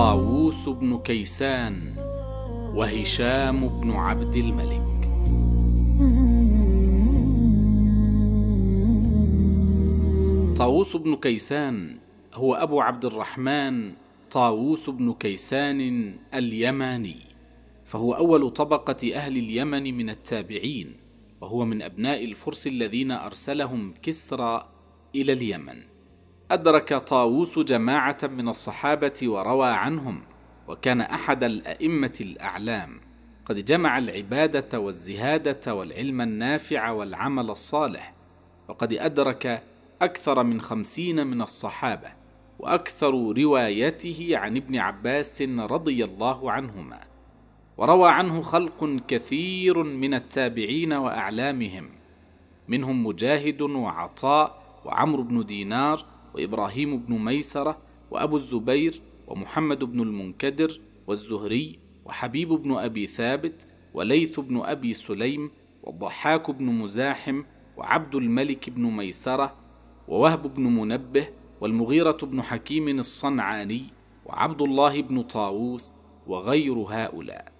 طاووس بن كيسان وهشام بن عبد الملك طاووس بن كيسان هو أبو عبد الرحمن طاووس بن كيسان اليماني فهو أول طبقة أهل اليمن من التابعين وهو من أبناء الفرس الذين أرسلهم كسرى إلى اليمن أدرك طاووس جماعة من الصحابة وروى عنهم وكان أحد الأئمة الأعلام قد جمع العبادة والزهادة والعلم النافع والعمل الصالح وقد أدرك أكثر من خمسين من الصحابة وأكثر روايته عن ابن عباس رضي الله عنهما وروى عنه خلق كثير من التابعين وأعلامهم منهم مجاهد وعطاء وعمرو بن دينار وإبراهيم بن ميسرة وأبو الزبير ومحمد بن المنكدر والزهري وحبيب بن أبي ثابت وليث بن أبي سليم والضحاك بن مزاحم وعبد الملك بن ميسرة ووهب بن منبه والمغيرة بن حكيم الصنعاني وعبد الله بن طاووس وغير هؤلاء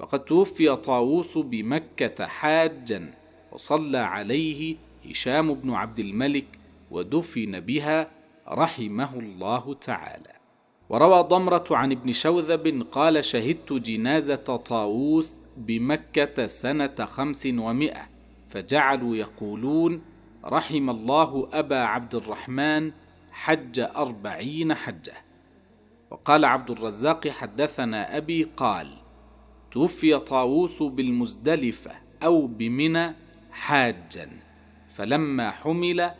وقد توفي طاووس بمكة حاجا وصلى عليه هشام بن عبد الملك ودفن بها رحمه الله تعالى وروى ضمرة عن ابن شوذب قال شهدت جنازة طاووس بمكة سنة خمس ومائة فجعلوا يقولون رحم الله أبا عبد الرحمن حج أربعين حجة وقال عبد الرزاق حدثنا أبي قال توفي طاووس بالمزدلفة أو بمنى حاجا فلما حمل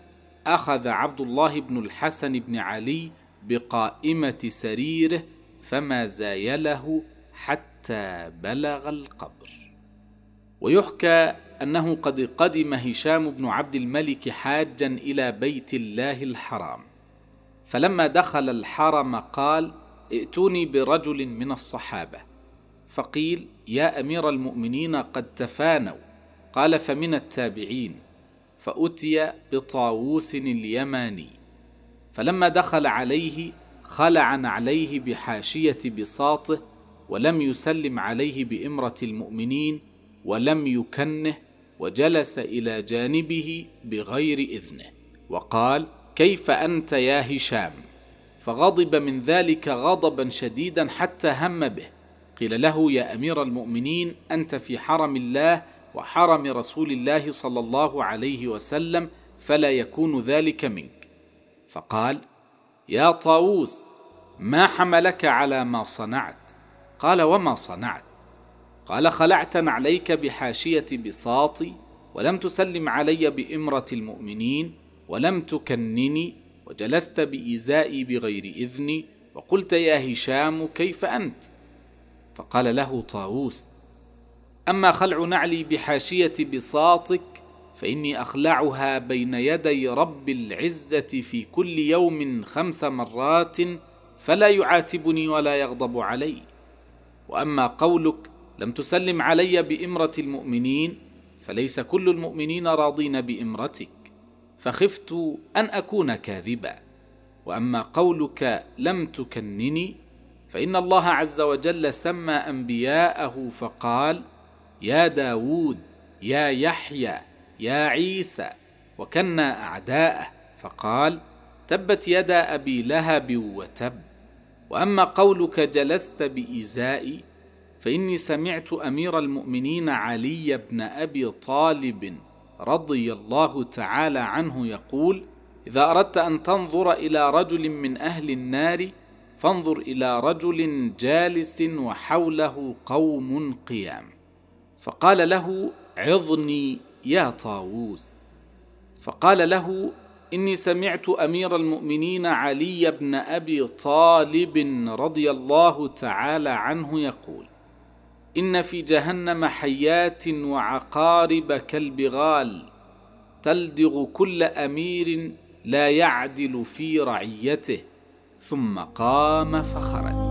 اخذ عبد الله بن الحسن بن علي بقائمه سريره فما زايله حتى بلغ القبر ويحكى انه قد قدم هشام بن عبد الملك حاجا الى بيت الله الحرام فلما دخل الحرم قال ائتوني برجل من الصحابه فقيل يا امير المؤمنين قد تفانوا قال فمن التابعين فأتي بطاووس اليماني فلما دخل عليه خلع عليه بحاشية بساطه ولم يسلم عليه بإمرة المؤمنين ولم يكنه وجلس إلى جانبه بغير إذنه وقال كيف أنت يا هشام فغضب من ذلك غضبا شديدا حتى هم به قيل له يا امير المؤمنين انت في حرم الله وحرم رسول الله صلى الله عليه وسلم فلا يكون ذلك منك فقال يا طاووس ما حملك على ما صنعت قال وما صنعت قال خلعت عليك بحاشيه بساطي ولم تسلم علي بامره المؤمنين ولم تكنني وجلست بإزائي بغير إذني وقلت يا هشام كيف أنت؟ فقال له طاووس: اما خلع نعلي بحاشيه بساطك فاني اخلعها بين يدي رب العزه في كل يوم خمس مرات فلا يعاتبني ولا يغضب علي واما قولك لم تسلم علي بامره المؤمنين فليس كل المؤمنين راضين بامرتك فخفت ان اكون كاذبا واما قولك لم تكنني فان الله عز وجل سمى انبياءه فقال يا داود يا يحيى يا عيسى وكنا أعداءه فقال تبت يدا أبي لهب وتب وأما قولك جلست بإزائي فإني سمعت أمير المؤمنين علي بن أبي طالب رضي الله تعالى عنه يقول إذا أردت أن تنظر إلى رجل من أهل النار فانظر إلى رجل جالس وحوله قوم قيام فقال له عظني يا طاووس فقال له اني سمعت امير المؤمنين علي بن ابي طالب رضي الله تعالى عنه يقول ان في جهنم حيات وعقارب كالبغال تلدغ كل امير لا يعدل في رعيته ثم قام فخرج